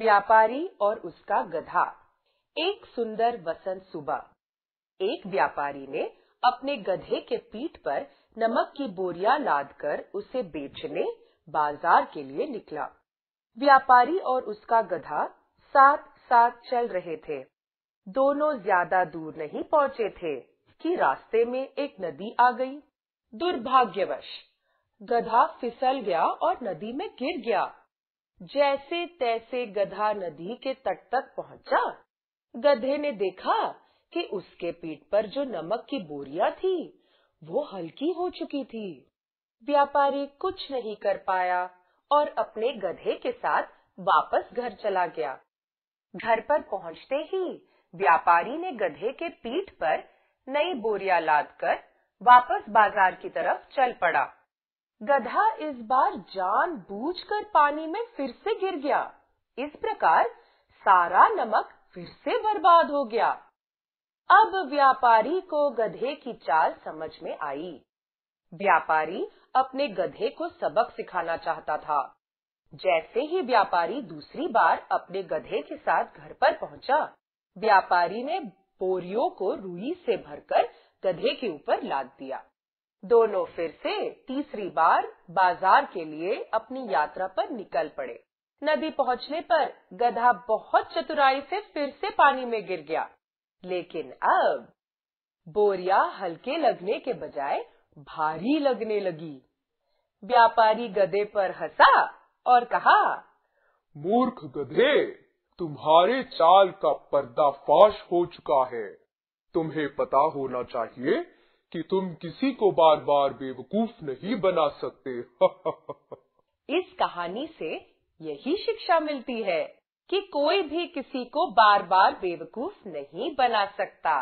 व्यापारी और उसका गधा एक सुंदर वसंत सुबह एक व्यापारी ने अपने गधे के पीठ पर नमक की बोरिया लाद कर उसे बेचने बाजार के लिए निकला व्यापारी और उसका गधा साथ साथ चल रहे थे दोनों ज्यादा दूर नहीं पहुंचे थे कि रास्ते में एक नदी आ गई दुर्भाग्यवश गधा फिसल गया और नदी में गिर गया जैसे तैसे गधा नदी के तट तक पहुंचा गधे ने देखा कि उसके पीठ पर जो नमक की बोरियां थी वो हल्की हो चुकी थी व्यापारी कुछ नहीं कर पाया और अपने गधे के साथ वापस घर चला गया घर पर पहुंचते ही व्यापारी ने गधे के पीठ पर नई बोरिया लाद कर वापस बाजार की तरफ चल पड़ा गधा इस बार जानबूझकर पानी में फिर से गिर गया इस प्रकार सारा नमक फिर से बर्बाद हो गया अब व्यापारी को गधे की चाल समझ में आई व्यापारी अपने गधे को सबक सिखाना चाहता था जैसे ही व्यापारी दूसरी बार अपने गधे के साथ घर पर पहुंचा व्यापारी ने बोरियों को रुई से भरकर गधे के ऊपर लाद दिया दोनों फिर से तीसरी बार बाजार के लिए अपनी यात्रा पर निकल पड़े नदी पहुंचने पर गधा बहुत चतुराई से फिर से पानी में गिर गया लेकिन अब बोरिया हल्के लगने के बजाय भारी लगने लगी व्यापारी गधे पर हंसा और कहा मूर्ख गधे तुम्हारे चाल का पर्दाफाश हो चुका है तुम्हें पता होना चाहिए कि तुम किसी को बार बार बेवकूफ नहीं बना सकते इस कहानी से यही शिक्षा मिलती है कि कोई भी किसी को बार बार बेवकूफ नहीं बना सकता